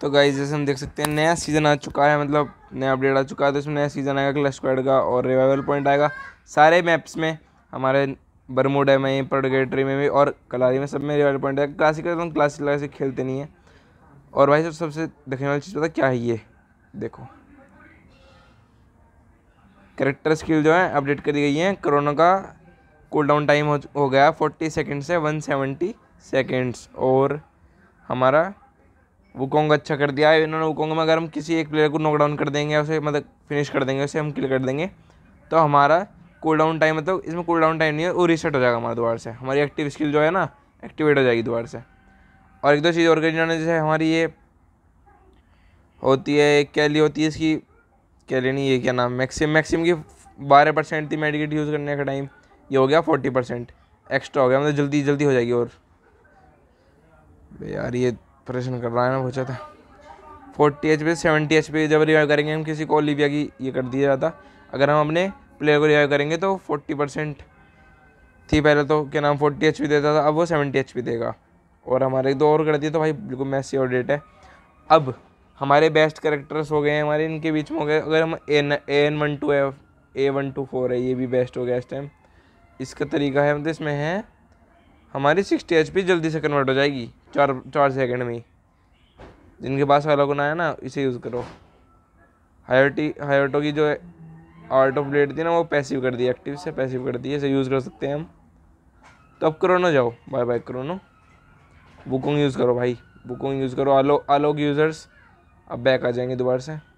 तो गाइज जैसे हम देख सकते हैं नया सीज़न आ चुका है मतलब नया अपडेट आ चुका है तो इसमें नया सीज़न आएगा क्लश स्क्वाड का और रिवाइवल पॉइंट आएगा सारे मैप्स में हमारे बरमोडा में पर्डगेटरी में भी और कलारी में सब में रिवाइवल पॉइंट आएगा क्लासिकल तो हम क्लासिक खेलते नहीं है और भाई सब सबसे देखने वाली चीज़ पता क्या है ये देखो करेक्टर स्किल जो है अपडेट करी गई है करोना का कूल डाउन टाइम हो, हो गया फोर्टी सेकेंड से वन सेवेंटी सेकेंड्स और हमारा वो कोंग अच्छा कर दिया है इन्होंने वो कोंग में अगर हम किसी एक प्लेयर को डाउन कर देंगे उसे मतलब फिनिश कर देंगे उसे हम किल कर देंगे तो हमारा कूल डाउन टाइम मतलब इसमें कूल डाउन टाइम नहीं है वो रीसेट हो जाएगा हमारे दोबारा से हमारी एक्टिव स्किल जो है ना एक्टिवेट हो जाएगी दोबारा से और एक दो चीज़ और करनी जैसे हमारी ये होती है एक कैली होती है इसकी कैली नहीं ये क्या नाम मैक्सिम मैक्सिम की बारह परसेंट थी मेडिकेट यूज़ करने का टाइम ये हो गया फोर्टी परसेंट एक्स्ट्रा हो गया मतलब जल्दी जल्दी हो जाएगी और यार ये ऑपरेशन कर रहा है ना पूछा था forty H P seventy H P जब रिवाइव करेंगे हम किसी को ओलिविया की ये कर दिया जाता अगर हम अपने प्लेयर को रिवाइव करेंगे तो फोर्टी परसेंट थी पहले तो क्या नाम फोर्टी एच देता था अब वो सेवेंटी एच देगा और हमारे दो और कर दिए तो भाई बिल्कुल मैसी और डेट है अब हमारे बेस्ट करेक्टर्स हो गए हैं हमारे इनके बीच में हो गए अगर हम ए न ए एन वन टू है ए वन टू फोर है ये भी बेस्ट हो गया इस टाइम इसका तरीका है तो इसमें है हमारी सिक्सटी एच जल्दी से कन्वर्ट हो जाएगी चार चार सेकंड में जिनके पास वाला ना है ना इसे यूज़ करो हायोटी हायोटो की जो आर्ट ऑफ ब्लेड थी ना वो पैसिव कर दी एक्टिव से पैसिव कर दी इसे यूज़ कर सकते हैं हम तो अब ना जाओ बाय बाय ना बुकिंग यूज़ करो भाई बुकोंग यूज़ करो आलो आलोक यूज़र्स अब बैक आ जाएंगे दोबारा से